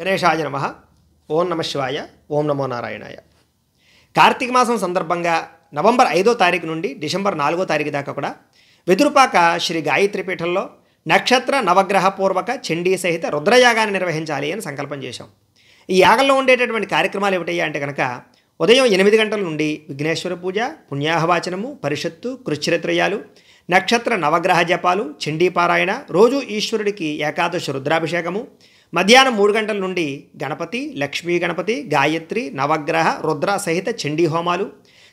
గణేశాయ నమ ఓం నమ శివాయ ఓం నమో నారాయణాయ కార్తీక మాసం సందర్భంగా నవంబర్ ఐదో తారీఖు నుండి డిసెంబర్ నాలుగో తారీఖు దాకా కూడా వెదురుపాక శ్రీ గాయత్రి పీఠంలో నక్షత్ర నవగ్రహ పూర్వక చండీ సహిత రుద్రయాగాన్ని నిర్వహించాలి అని సంకల్పం చేశాం ఈ యాగంలో ఉండేటటువంటి కార్యక్రమాలు ఏమిటయ్యా అంటే కనుక ఉదయం ఎనిమిది గంటల నుండి విఘ్నేశ్వర పూజ పుణ్యాహవాచనము పరిషత్తు కృశ్చరిత్రయాలు నక్షత్ర నవగ్రహ జపాలు చండీపారాయణ రోజు ఈశ్వరుడికి ఏకాదశి రుద్రాభిషేకము మధ్యాహ్నం మూడు గంటల నుండి గణపతి లక్ష్మీ గణపతి గాయత్రి నవగ్రహ రుద్ర సహిత చండీ హోమాలు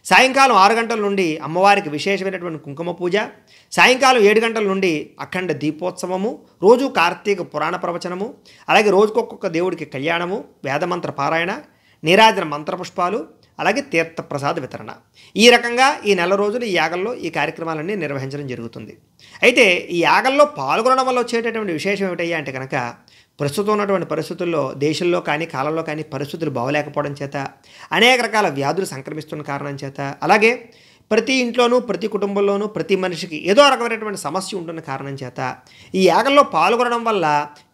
సాయంకాలం ఆరు గంటల నుండి అమ్మవారికి విశేషమైనటువంటి కుంకుమ పూజ సాయంకాలం ఏడు గంటల నుండి అఖండ దీపోత్సవము రోజు కార్తీక పురాణ ప్రవచనము అలాగే రోజుకొక్కొక్క దేవుడికి కళ్యాణము వేదమంత్ర పారాయణ నీరాజన మంత్రపుష్పాలు అలాగే తీర్థప్రసాద వితరణ ఈ రకంగా ఈ నెల రోజులు ఈ యాగంలో ఈ కార్యక్రమాలన్నీ నిర్వహించడం జరుగుతుంది అయితే ఈ యాగంలో పాల్గొనడం వల్ల వచ్చేటటువంటి విశేషం ఏమిటయ్యా అంటే కనుక ప్రస్తుతం ఉన్నటువంటి పరిస్థితుల్లో దేశంలో కానీ కాలంలో కానీ పరిస్థితులు బాగోలేకపోవడం చేత అనేక రకాల వ్యాధులు సంక్రమిస్తున్న కారణం చేత అలాగే ప్రతి ఇంట్లోనూ ప్రతి కుటుంబంలోనూ ప్రతి మనిషికి ఏదో రకమైనటువంటి సమస్య ఉంటున్న కారణం చేత ఈ యాగంలో పాల్గొనడం వల్ల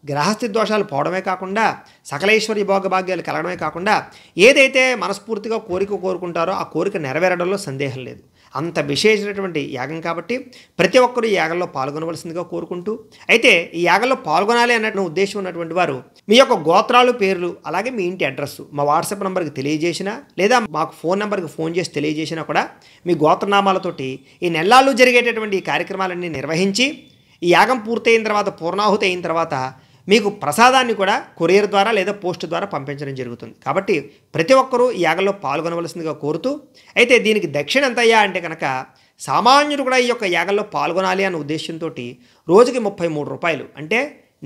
గ్రహస్థి దోషాలు పోవడమే కాకుండా సకలేశ్వరి భోగభాగ్యాలు కలగడమే కాకుండా ఏదైతే మనస్ఫూర్తిగా కోరిక కోరుకుంటారో ఆ కోరిక నెరవేరడంలో సందేహం లేదు అంత విశేషమైనటువంటి యాగం కాబట్టి ప్రతి ఒక్కరూ యాగంలో పాల్గొనవలసిందిగా కోరుకుంటూ అయితే ఈ యాగంలో పాల్గొనాలి అన్న ఉద్దేశం ఉన్నటువంటి వారు మీ యొక్క గోత్రాలు పేర్లు అలాగే మీ ఇంటి అడ్రస్ మా వాట్సాప్ నెంబర్కి తెలియజేసినా లేదా మాకు ఫోన్ నెంబర్కి ఫోన్ చేసి తెలియజేసినా కూడా మీ గోత్రనామాలతోటి ఈ నెల్లాళ్ళు జరిగేటటువంటి ఈ కార్యక్రమాలన్నీ నిర్వహించి ఈ యాగం పూర్తయిన తర్వాత పూర్ణాహుతి అయిన తర్వాత మీకు ప్రసాదాన్ని కూడా కొరియర్ ద్వారా లేదా పోస్ట్ ద్వారా పంపించడం జరుగుతుంది కాబట్టి ప్రతి ఒక్కరూ ఈ యాగంలో పాల్గొనవలసిందిగా కోరుతూ అయితే దీనికి దక్షిణ ఎంతయ్యా అంటే కనుక సామాన్యుడు కూడా ఈ యొక్క యాగంలో పాల్గొనాలి అనే ఉద్దేశంతో రోజుకి ముప్పై మూడు రూపాయలు అంటే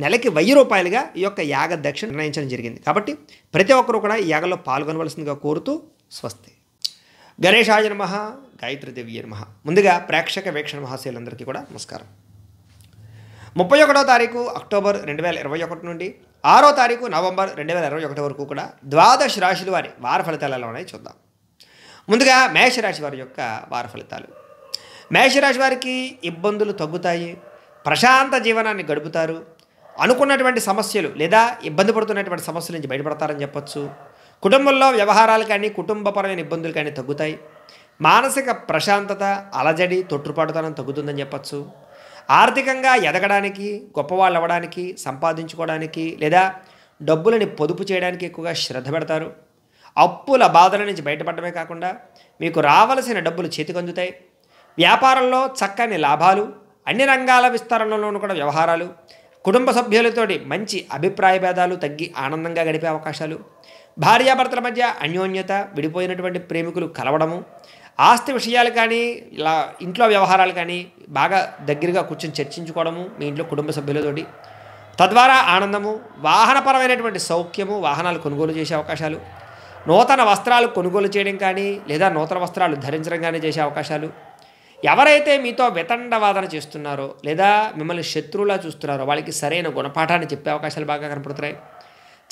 నెలకి వెయ్యి రూపాయలుగా ఈ యొక్క యాగ దక్షిణ నిర్ణయించడం జరిగింది కాబట్టి ప్రతి ఒక్కరూ కూడా ఈ యాగంలో పాల్గొనవలసిందిగా కోరుతూ స్వస్తి గణేశాయ నమ గాయత్రి దేవి నమ ముందుగా ప్రేక్షక వీక్షణ మహాశైలందరికీ కూడా నమస్కారం ముప్పై ఒకటో తారీఖు అక్టోబర్ రెండు వేల ఇరవై ఒకటి నుండి ఆరో తారీఖు నవంబర్ రెండు వేల ఇరవై ఒకటి వరకు కూడా ద్వాదశ రాశుల వారి వార ఫలితాలు ఎలా ఉన్నాయి చూద్దాం ముందుగా మేషరాశి వారి యొక్క వార ఫలితాలు మేషరాశి వారికి ఇబ్బందులు తగ్గుతాయి ప్రశాంత జీవనాన్ని గడుపుతారు అనుకున్నటువంటి సమస్యలు లేదా ఇబ్బంది పడుతున్నటువంటి సమస్యల నుంచి బయటపడతారని చెప్పొచ్చు కుటుంబంలో వ్యవహారాలు కానీ కుటుంబపరమైన ఇబ్బందులు కానీ తగ్గుతాయి మానసిక ప్రశాంతత అలజడి తొట్టుపాటుతనం తగ్గుతుందని చెప్పచ్చు ఆర్థికంగా ఎదగడానికి గొప్పవాళ్ళు అవ్వడానికి సంపాదించుకోవడానికి లేదా డబ్బులని పొదుపు చేయడానికి ఎక్కువగా శ్రద్ధ పెడతారు అప్పుల బాధల నుంచి బయటపడమే కాకుండా మీకు రావలసిన డబ్బులు చేతికందుతాయి వ్యాపారంలో చక్కని లాభాలు అన్ని రంగాల విస్తరణలోనూ కూడా వ్యవహారాలు కుటుంబ సభ్యులతోటి మంచి అభిప్రాయ భేదాలు తగ్గి ఆనందంగా గడిపే అవకాశాలు భార్యాభర్తల మధ్య అన్యోన్యత విడిపోయినటువంటి ప్రేమికులు కలవడము ఆస్తి విషయాలు కానీ ఇలా ఇంట్లో వ్యవహారాలు కానీ బాగా దగ్గరగా కూర్చొని చర్చించుకోవడము మీ ఇంట్లో కుటుంబ సభ్యులతోటి తద్వారా ఆనందము వాహనపరమైనటువంటి సౌఖ్యము వాహనాలు కొనుగోలు చేసే అవకాశాలు నూతన వస్త్రాలు కొనుగోలు చేయడం కానీ లేదా నూతన వస్త్రాలు ధరించడం కానీ చేసే అవకాశాలు ఎవరైతే మీతో వితండవాదన చేస్తున్నారో లేదా మిమ్మల్ని శత్రువులా చూస్తున్నారో వాళ్ళకి సరైన గుణపాఠాన్ని చెప్పే అవకాశాలు బాగా కనపడుతున్నాయి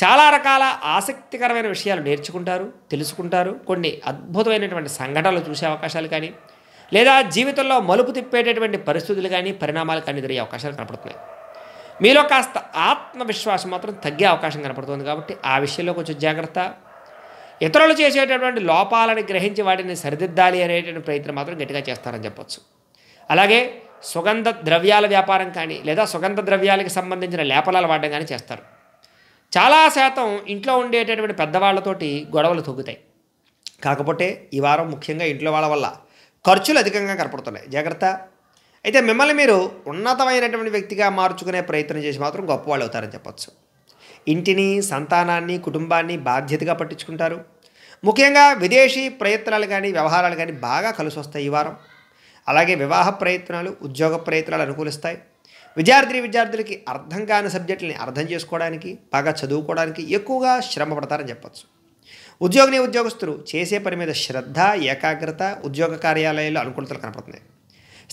చాలా రకాల ఆసక్తికరమైన విషయాలు నేర్చుకుంటారు తెలుసుకుంటారు కొన్ని అద్భుతమైనటువంటి సంఘటనలు చూసే అవకాశాలు కానీ లేదా జీవితంలో మలుపు తిప్పేటటువంటి పరిస్థితులు కానీ పరిణామాలు కానీ జరిగే అవకాశాలు కనపడుతున్నాయి మీలో కాస్త ఆత్మవిశ్వాసం మాత్రం తగ్గే అవకాశం కనపడుతుంది కాబట్టి ఆ విషయంలో కొంచెం జాగ్రత్త ఇతరులు చేసేటటువంటి లోపాలను గ్రహించి వాటిని సరిదిద్దాలి అనేటువంటి ప్రయత్నం మాత్రం గట్టిగా చేస్తారని చెప్పొచ్చు అలాగే సుగంధ ద్రవ్యాల వ్యాపారం కానీ లేదా సుగంధ ద్రవ్యాలకు సంబంధించిన లేపనాలు వాడడం కానీ చేస్తారు చాలా శాతం ఇంట్లో ఉండేటటువంటి పెద్దవాళ్లతోటి గొడవలు తొగ్గుతాయి కాకపోతే ఈ వారం ముఖ్యంగా ఇంట్లో వాళ్ళ వల్ల ఖర్చులు అధికంగా కనపడుతున్నాయి జాగ్రత్త అయితే మిమ్మల్ని మీరు ఉన్నతమైనటువంటి వ్యక్తిగా మార్చుకునే ప్రయత్నం చేసి మాత్రం గొప్పవాళ్ళు అవుతారని చెప్పచ్చు ఇంటిని సంతానాన్ని కుటుంబాన్ని బాధ్యతగా పట్టించుకుంటారు ముఖ్యంగా విదేశీ ప్రయత్నాలు కానీ వ్యవహారాలు కానీ బాగా కలిసి వస్తాయి ఈ వారం అలాగే వివాహ ప్రయత్నాలు ఉద్యోగ ప్రయత్నాలు అనుకూలిస్తాయి విద్యార్థి విద్యార్థులకి అర్థం కాని సబ్జెక్టుని అర్థం చేసుకోవడానికి బాగా చదువుకోవడానికి ఎక్కువగా శ్రమ పడతారని చెప్పచ్చు ఉద్యోగిని ఉద్యోగస్తులు చేసే పని మీద శ్రద్ధ ఏకాగ్రత ఉద్యోగ కార్యాలయాల్లో అనుకూలతలు కనపడుతున్నాయి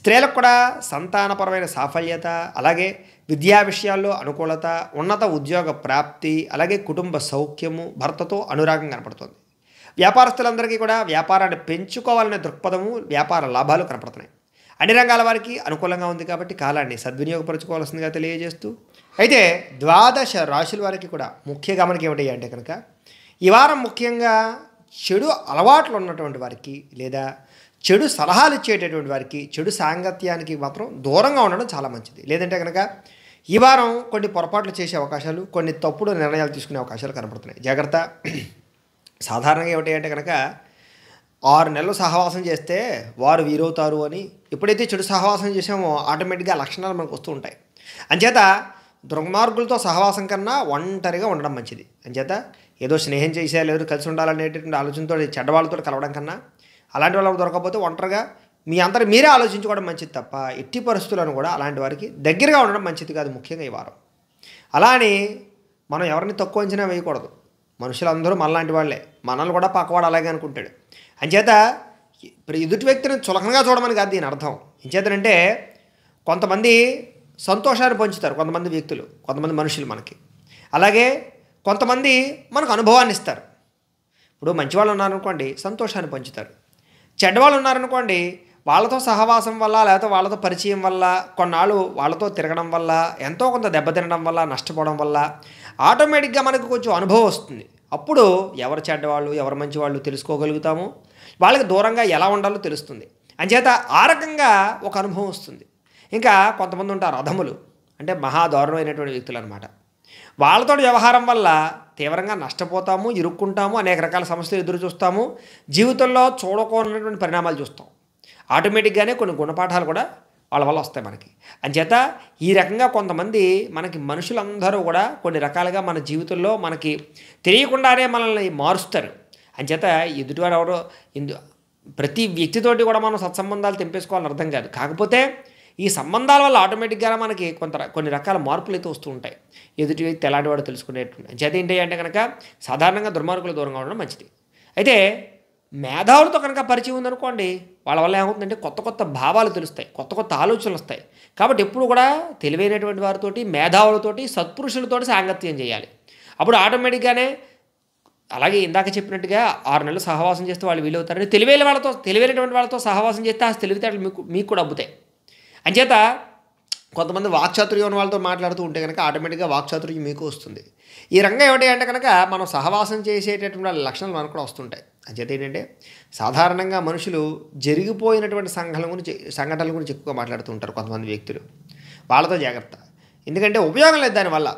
స్త్రీలకు కూడా సంతానపరమైన సాఫల్యత అలాగే విద్యా విషయాల్లో అనుకూలత ఉన్నత ఉద్యోగ ప్రాప్తి అలాగే కుటుంబ సౌఖ్యము భర్తతో అనురాగం కనపడుతుంది వ్యాపారస్తులందరికీ కూడా వ్యాపారాన్ని పెంచుకోవాలనే దృక్పథము వ్యాపార లాభాలు కనపడుతున్నాయి అన్ని రంగాల వారికి అనుకూలంగా ఉంది కాబట్టి కాలాన్ని సద్వినియోగపరచుకోవాల్సిందిగా తెలియజేస్తూ అయితే ద్వాదశ రాశుల వారికి కూడా ముఖ్య గమనిక ఏమిటయ్యా అంటే కనుక ఈ వారం ముఖ్యంగా చెడు అలవాట్లు ఉన్నటువంటి వారికి లేదా చెడు సలహాలు ఇచ్చేటటువంటి వారికి చెడు సాంగత్యానికి మాత్రం దూరంగా ఉండడం చాలా మంచిది లేదంటే కనుక ఈ వారం కొన్ని పొరపాట్లు చేసే అవకాశాలు కొన్ని తప్పుడు నిర్ణయాలు తీసుకునే అవకాశాలు కనబడుతున్నాయి జాగ్రత్త సాధారణంగా ఏమిటంటే కనుక ఆరు నెలలు సహవాసం చేస్తే వారు వీరవుతారు అని ఎప్పుడైతే చెడు సహవాసం చేసామో ఆటోమేటిక్గా లక్షణాలు మనకు వస్తూ ఉంటాయి అంచేత దుర్మార్గులతో సహవాసం కన్నా ఒంటరిగా ఉండడం మంచిది అంచేత ఏదో స్నేహం చేసే లేదు కలిసి ఉండాలనేటటువంటి ఆలోచనతో చెడ్డవాళ్ళతో కలవడం కన్నా అలాంటి వాళ్ళు దొరకకపోతే ఒంటరిగా మీ అంతా మీరే ఆలోచించుకోవడం మంచిది తప్ప ఎట్టి పరిస్థితులను కూడా అలాంటి వారికి దగ్గరగా ఉండడం మంచిది కాదు ముఖ్యంగా ఈ వారం అలా అని మనం ఎవరిని తక్కువ అంచనా వేయకూడదు మనుషులందరూ మనలాంటి వాళ్ళే మనల్ని కూడా పక్కవాడు అలాగే అనుకుంటాడు అంచేత ఎదుటి వ్యక్తిని చులకనగా చూడమని కాదు దీని అర్థం ఇంచేతనంటే కొంతమంది సంతోషాన్ని పంచుతారు కొంతమంది వ్యక్తులు కొంతమంది మనుషులు మనకి అలాగే కొంతమంది మనకు అనుభవాన్ని ఇస్తారు ఇప్పుడు మంచివాళ్ళు ఉన్నారనుకోండి సంతోషాన్ని పంచుతారు చెడ్డవాళ్ళు ఉన్నారనుకోండి వాళ్ళతో సహవాసం వల్ల లేకపోతే వాళ్ళతో పరిచయం వల్ల కొన్నాళ్ళు వాళ్ళతో తిరగడం వల్ల ఎంతో కొంత దెబ్బతినడం వల్ల నష్టపోవడం వల్ల ఆటోమేటిక్గా మనకు కొంచెం అనుభవం వస్తుంది అప్పుడు ఎవరు చెడ్డవాళ్ళు ఎవరు మంచివాళ్ళు తెలుసుకోగలుగుతాము వాళ్ళకి దూరంగా ఎలా ఉండాలో తెలుస్తుంది అంచేత ఆ రకంగా ఒక అనుభవం వస్తుంది ఇంకా కొంతమంది ఉంటారు అధములు అంటే మహా దారుణమైనటువంటి వ్యక్తులు అనమాట వాళ్ళతో వ్యవహారం వల్ల తీవ్రంగా నష్టపోతాము ఇరుక్కుంటాము అనేక రకాల సమస్యలు ఎదురు చూస్తాము జీవితంలో చూడకూడనటువంటి పరిణామాలు చూస్తాం ఆటోమేటిక్గానే కొన్ని గుణపాఠాలు కూడా వాళ్ళ వల్ల వస్తాయి మనకి అంచేత ఈ రకంగా కొంతమంది మనకి మనుషులందరూ కూడా కొన్ని రకాలుగా మన జీవితంలో మనకి తెలియకుండానే మనల్ని మారుస్తారు అంచేత ఎదుటివారు ఎవరో ఇందు ప్రతి వ్యక్తితోటి కూడా మనం సత్సంబంధాలు తెంపేసుకోవాలని అర్థం కాదు కాకపోతే ఈ సంబంధాల వల్ల ఆటోమేటిక్గా మనకి కొంత కొన్ని రకాల మార్పులు అయితే వస్తూ ఉంటాయి ఎదుటి వ్యక్తి ఎలాంటి వాడు తెలుసుకునేటువంటి చేత ఏంటి అంటే కనుక సాధారణంగా దుర్మార్గులు దూరంగా ఉండడం మంచిది అయితే మేధావులతో కనుక పరిచయం ఉందనుకోండి వాళ్ళ వల్ల ఏమవుతుందంటే కొత్త కొత్త భావాలు తెలుస్తాయి కొత్త కొత్త ఆలోచనలు వస్తాయి కాబట్టి ఎప్పుడు కూడా తెలివైనటువంటి వారితోటి మేధావులతోటి సత్పురుషులతోటి సాంగత్యం చేయాలి అప్పుడు ఆటోమేటిక్గానే అలాగే ఇందాక చెప్పినట్టుగా ఆరు నెలలు సహవాసం చేస్తే వాళ్ళు వీలవుతారని తెలివైన వాళ్ళతో తెలివైనటువంటి వాళ్ళతో సహవాసం చేస్తే ఆ తెలివితేటలు మీకు మీకు కూడా అబ్బుతాయి అంచేత కొంతమంది వాక్చాతుర్యం ఉన్న వాళ్ళతో మాట్లాడుతూ ఉంటే కనుక ఆటోమేటిక్గా వాక్చాతుర్యం మీకు వస్తుంది ఈ రంగం ఏమిటి అంటే కనుక మనం సహవాసం చేసేటటువంటి లక్షణాలు మనకు కూడా వస్తుంటాయి అంచేత ఏంటంటే సాధారణంగా మనుషులు జరిగిపోయినటువంటి సంఘటనల గురించి సంఘటనల గురించి ఎక్కువగా మాట్లాడుతూ ఉంటారు కొంతమంది వ్యక్తులు వాళ్ళతో జాగ్రత్త ఎందుకంటే ఉపయోగం లేదు దానివల్ల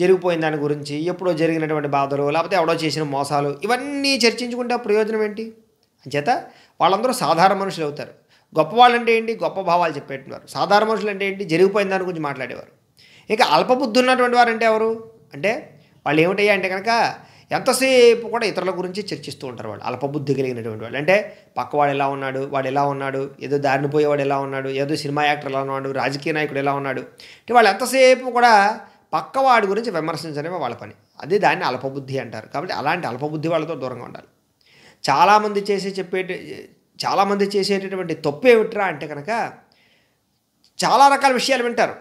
జరిగిపోయిన దాని గురించి ఎప్పుడో జరిగినటువంటి బాధలు లేకపోతే ఎవడో చేసిన మోసాలు ఇవన్నీ చర్చించుకుంటే ప్రయోజనం ఏంటి అంచేత వాళ్ళందరూ సాధారణ మనుషులు అవుతారు గొప్పవాళ్ళు అంటే ఏంటి గొప్ప భావాలు చెప్పేటవారు సాధారణ మనుషులు అంటే ఏంటి జరిగిపోయిన దాని గురించి మాట్లాడేవారు ఇంకా అల్పబుద్ధి ఉన్నటువంటి వారు అంటే ఎవరు అంటే వాళ్ళు ఏమిటయ్యా అంటే కనుక ఎంతసేపు కూడా ఇతరుల గురించి చర్చిస్తూ ఉంటారు వాళ్ళు అల్పబుద్ధి కలిగినటువంటి వాళ్ళు అంటే పక్కవాడు ఎలా ఉన్నాడు వాడు ఎలా ఉన్నాడు ఏదో దారిని పోయేవాడు ఎలా ఉన్నాడు ఏదో సినిమా యాక్టర్ ఎలా ఉన్నాడు రాజకీయ నాయకుడు ఎలా ఉన్నాడు అంటే వాళ్ళు ఎంతసేపు కూడా పక్కవాడి గురించి విమర్శించడమే వాళ్ళ పని అది దాన్ని అల్పబుద్ధి అంటారు కాబట్టి అలాంటి అల్పబుద్ధి వాళ్ళతో దూరంగా ఉండాలి చాలామంది చేసే చెప్పేటి చాలామంది చేసేటటువంటి తప్పు ఏమిట్రా అంటే కనుక చాలా రకాల విషయాలు వింటారు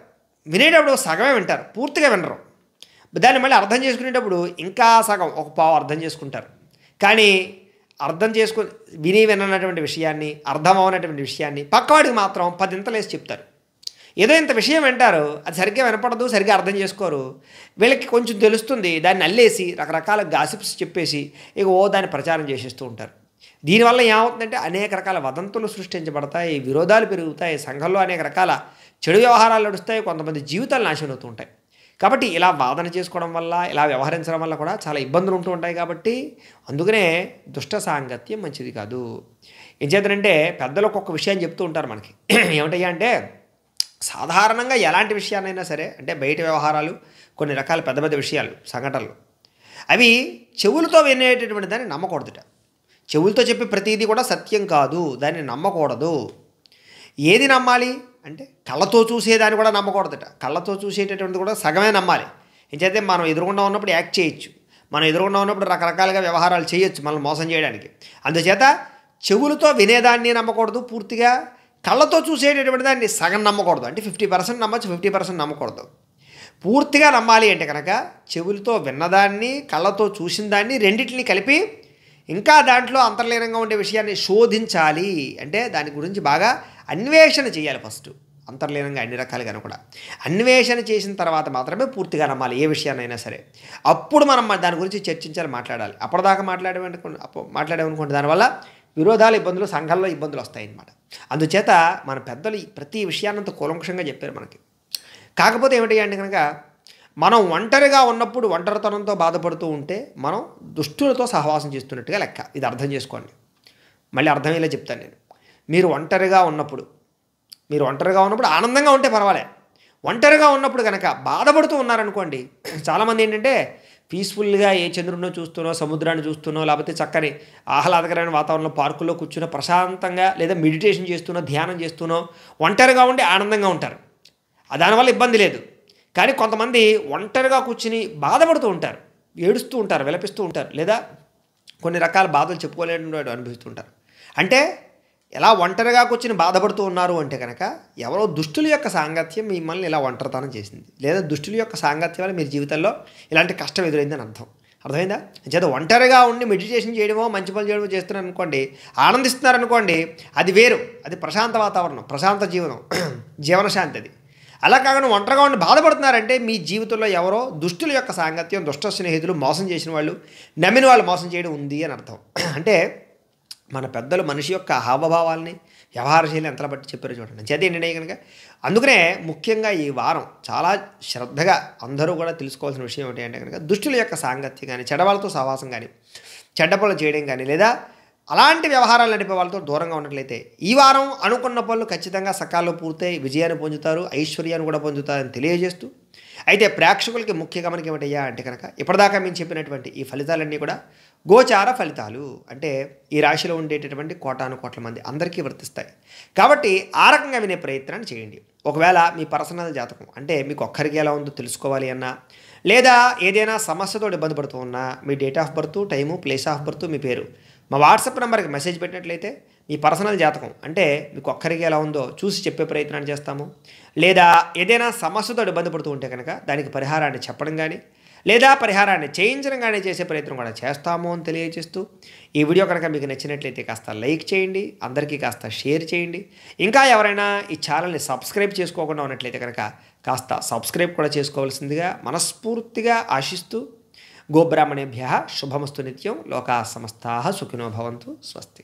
వినేటప్పుడు సగమే వింటారు పూర్తిగా వినరు దాన్ని మళ్ళీ అర్థం చేసుకునేటప్పుడు ఇంకా సగం ఒక పావు అర్థం చేసుకుంటారు కానీ అర్థం చేసుకుని విని విననటువంటి విషయాన్ని అర్థం అవనటువంటి విషయాన్ని పక్కవాడికి మాత్రం పదింతలేసి చెప్తారు ఏదో ఇంత విషయం వింటారు అది సరిగ్గా వినపడదు సరిగ్గా అర్థం చేసుకోరు వీళ్ళకి కొంచెం తెలుస్తుంది దాన్ని అల్లేసి రకరకాల గాసిప్స్ చెప్పేసి ఇక ఓ దాన్ని ప్రచారం చేసేస్తూ ఉంటారు దీనివల్ల ఏమవుతుందంటే అనేక రకాల వదంతులు సృష్టించబడతాయి విరోధాలు పెరుగుతాయి సంఘంలో అనేక రకాల చెడు వ్యవహారాలు నడుస్తాయి కొంతమంది జీవితాలు నాశనం అవుతూ ఉంటాయి కాబట్టి ఇలా వాదన చేసుకోవడం వల్ల ఇలా వ్యవహరించడం వల్ల కూడా చాలా ఇబ్బందులు ఉంటూ ఉంటాయి కాబట్టి అందుకనే దుష్ట సాంగత్యం మంచిది కాదు ఏం చేద్దానంటే పెద్దలు ఒక్కొక్క విషయం చెప్తూ ఉంటారు మనకి ఏమిటయ్యా అంటే సాధారణంగా ఎలాంటి విషయాలైనా సరే అంటే బయట వ్యవహారాలు కొన్ని రకాల పెద్ద పెద్ద విషయాలు సంఘటనలు అవి చెవులతో వినేటటువంటి దాన్ని నమ్మకూడదుట చెవులతో చెప్పి ప్రతిదీ కూడా సత్యం కాదు దాన్ని నమ్మకూడదు ఏది నమ్మాలి అంటే కళ్ళతో చూసేదాన్ని కూడా నమ్మకూడదట కళ్ళతో చూసేటటువంటిది కూడా సగమే నమ్మాలి ఎందుకంటే మనం ఎదురుగుండా ఉన్నప్పుడు యాక్ట్ చేయొచ్చు మనం ఎదురుగుండా ఉన్నప్పుడు రకరకాలుగా వ్యవహారాలు చేయొచ్చు మనల్ని మోసం చేయడానికి అందుచేత చెవులతో వినేదాన్ని నమ్మకూడదు పూర్తిగా కళ్ళతో చూసేటటువంటి దాన్ని సగం నమ్మకూడదు అంటే ఫిఫ్టీ పర్సెంట్ నమ్మచ్చు ఫిఫ్టీ పర్సెంట్ నమ్మకూడదు పూర్తిగా నమ్మాలి అంటే కనుక చెవులతో విన్నదాన్ని కళ్ళతో చూసిన దాన్ని రెండింటిని కలిపి ఇంకా దాంట్లో అంతర్లీనంగా ఉండే విషయాన్ని శోధించాలి అంటే దాని గురించి బాగా అన్వేషణ చేయాలి ఫస్ట్ అంతర్లీనంగా అన్ని రకాలుగాను కూడా అన్వేషణ చేసిన తర్వాత మాత్రమే పూర్తిగా నమ్మాలి ఏ విషయాన్నైనా సరే అప్పుడు మనం దాని గురించి చర్చించాలి మాట్లాడాలి అప్పటిదాకా మాట్లాడేమనుకో మాట్లాడేమనుకోండి దానివల్ల విరోధాలు ఇబ్బందులు సంఘాల్లో ఇబ్బందులు వస్తాయన్నమాట అందుచేత మన పెద్దలు ప్రతి విషయాన్నంత కూలంకుషంగా చెప్పారు మనకి కాకపోతే ఏమిటి అండి కనుక మనం ఒంటరిగా ఉన్నప్పుడు ఒంటరితనంతో బాధపడుతూ ఉంటే మనం దుష్టులతో సహవాసం చేస్తున్నట్టుగా లెక్క ఇది అర్థం చేసుకోండి మళ్ళీ అర్థమయ్యేలా చెప్తాను నేను మీరు ఒంటరిగా ఉన్నప్పుడు మీరు ఒంటరిగా ఉన్నప్పుడు ఆనందంగా ఉంటే పర్వాలే ఒంటరిగా ఉన్నప్పుడు కనుక బాధపడుతూ ఉన్నారనుకోండి చాలామంది ఏంటంటే పీస్ఫుల్గా ఏ చంద్రుడినో చూస్తున్నో సముద్రాన్ని చూస్తున్నో లేకపోతే చక్కని ఆహ్లాదకరమైన వాతావరణంలో పార్కుల్లో కూర్చున్న ప్రశాంతంగా లేదా మెడిటేషన్ చేస్తున్నో ధ్యానం చేస్తున్నో ఒంటరిగా ఉండి ఆనందంగా ఉంటారు దానివల్ల ఇబ్బంది లేదు కానీ కొంతమంది ఒంటరిగా కూర్చుని బాధపడుతూ ఉంటారు ఏడుస్తూ ఉంటారు విలపిస్తూ ఉంటారు లేదా కొన్ని రకాల బాధలు చెప్పుకోలేని అనుభవిస్తుంటారు అంటే ఎలా ఒంటరిగా కూర్చుని బాధపడుతూ ఉన్నారు అంటే కనుక ఎవరో దుష్టుల యొక్క సాంగత్యం మిమ్మల్ని ఇలా ఒంటరితనం చేసింది లేదా దుష్టుల యొక్క సాంగత్యం వల్ల మీరు జీవితంలో ఇలాంటి కష్టం ఎదురైందని అర్థం అర్థమైందా చేత ఒంటరిగా ఉండి మెడిటేషన్ చేయడమో మంచి పనులు చేయడమో చేస్తున్నారు అనుకోండి ఆనందిస్తున్నారు అనుకోండి అది వేరు అది ప్రశాంత వాతావరణం ప్రశాంత జీవనం జీవనశాంతి అది అలా కాకుండా ఒంటరిగా ఉండి బాధపడుతున్నారంటే మీ జీవితంలో ఎవరో దుష్టుల యొక్క సాంగత్యం దుష్ట స్నేహితులు మోసం చేసిన వాళ్ళు నమ్మిన వాళ్ళు మోసం చేయడం ఉంది అని అర్థం అంటే మన పెద్దలు మనిషి యొక్క హావభావాల్ని వ్యవహారశైలి ఎంతలా బట్టి చెప్పారో చూడండి చేతి ఏంటంటే కనుక అందుకనే ముఖ్యంగా ఈ వారం చాలా శ్రద్ధగా అందరూ కూడా తెలుసుకోవాల్సిన విషయం ఏంటంటే అంటే కనుక దుష్టుల యొక్క సాంగత్యం కానీ చెడవాళ్ళతో సహవాసం కానీ చెడ్డ పనులు చేయడం కానీ లేదా అలాంటి వ్యవహారాలు నడిపే వాళ్ళతో దూరంగా ఉన్నట్లయితే ఈ వారం అనుకున్న పనులు ఖచ్చితంగా సకాలంలో పూర్తయి విజయాన్ని పొందుతారు ఐశ్వర్యాన్ని కూడా పొందుతారని తెలియజేస్తూ అయితే ప్రేక్షకులకి ముఖ్య గమనిక ఏమిటయ్యా అంటే కనుక ఇప్పటిదాకా మేము చెప్పినటువంటి ఈ ఫలితాలన్నీ కూడా గోచార ఫలితాలు అంటే ఈ రాశిలో ఉండేటటువంటి కోటాను కోట్ల మంది అందరికీ వర్తిస్తాయి కాబట్టి ఆ రకంగా వినే ప్రయత్నాన్ని చేయండి ఒకవేళ మీ పర్సనల్ జాతకం అంటే మీకు ఒక్కరికి ఎలా ఉందో తెలుసుకోవాలి అన్నా లేదా ఏదైనా సమస్యతో ఇబ్బంది పడుతూ ఉన్నా మీ date of birth time place of birth మీ పేరు మా వాట్సాప్ నెంబర్కి మెసేజ్ పెట్టినట్లయితే మీ పర్సనల్ జాతకం అంటే మీకు ఒక్కరికి ఎలా ఉందో చూసి చెప్పే ప్రయత్నాన్ని చేస్తాము లేదా ఏదైనా సమస్యతో ఇబ్బంది పడుతూ ఉంటే కనుక దానికి పరిహారాన్ని చెప్పడం కానీ లేదా పరిహారాన్ని చేయించడంగానే చేసే ప్రయత్నం కూడా చేస్తాము అని తెలియజేస్తూ ఈ వీడియో కనుక మీకు నచ్చినట్లయితే కాస్త లైక్ చేయండి అందరికీ కాస్త షేర్ చేయండి ఇంకా ఎవరైనా ఈ ఛానల్ని సబ్స్క్రైబ్ చేసుకోకుండా ఉన్నట్లయితే కనుక కాస్త సబ్స్క్రైబ్ కూడా చేసుకోవాల్సిందిగా మనస్ఫూర్తిగా ఆశిస్తూ గోబ్రాహ్మణేభ్య శుభమస్తు నిత్యం లోకా సమస్తా సుఖినో భవంతు స్వస్తి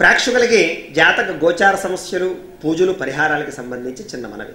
ప్రేక్షకులకి జాతక గోచార సమస్యలు పూజలు పరిహారాలకు సంబంధించి చిన్న మనవి